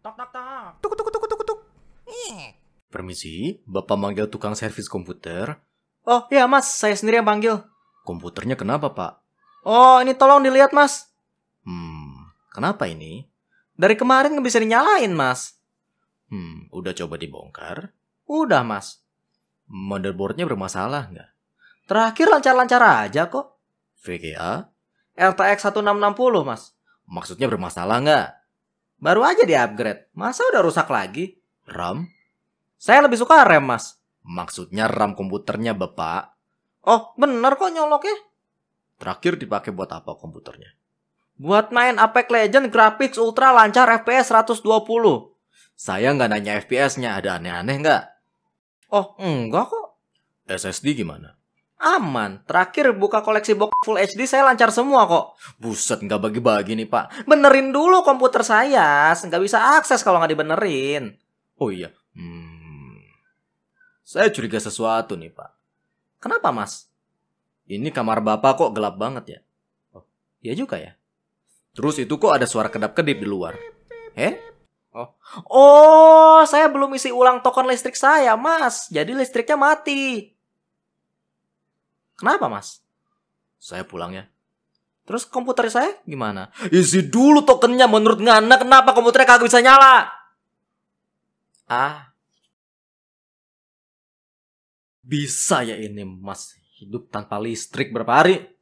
Tok tok tok. Tuk tuk tuk tuk tuk. Permisi, Bapak manggil tukang servis komputer? Oh, iya Mas, saya sendiri yang panggil. Komputernya kenapa, Pak? Oh, ini tolong dilihat, Mas. Hmm, kenapa ini? Dari kemarin nggak bisa dinyalain, Mas. Hmm, udah coba dibongkar? Udah, Mas. Motherboardnya bermasalah nggak? Terakhir lancar-lancar aja kok. VGA? RTX 1660, Mas. Maksudnya bermasalah nggak? Baru aja di-upgrade. Masa udah rusak lagi? RAM? Saya lebih suka RAM, Mas. Maksudnya RAM komputernya, Bapak. Oh, bener kok nyolok ya Terakhir dipakai buat apa komputernya? Buat main Apex Legend grafik ultra lancar FPS 120. Saya nggak nanya FPS-nya, ada aneh-aneh nggak? Oh, enggak kok. SSD gimana? aman. Terakhir buka koleksi box full HD saya lancar semua kok. Buset nggak bagi-bagi nih pak. Benerin dulu komputer saya, nggak bisa akses kalau nggak dibenerin. Oh iya, hmm. saya curiga sesuatu nih pak. Kenapa mas? Ini kamar bapak kok gelap banget ya? Oh, iya juga ya. Terus itu kok ada suara kedap-kedip di luar. Eh? Oh. Oh, saya belum isi ulang token listrik saya, Mas. Jadi listriknya mati. Kenapa mas? Saya pulang ya. Terus komputer saya gimana? Isi dulu tokennya menurut ngana kenapa komputernya kagak bisa nyala? Ah. Bisa ya ini mas hidup tanpa listrik berapa hari?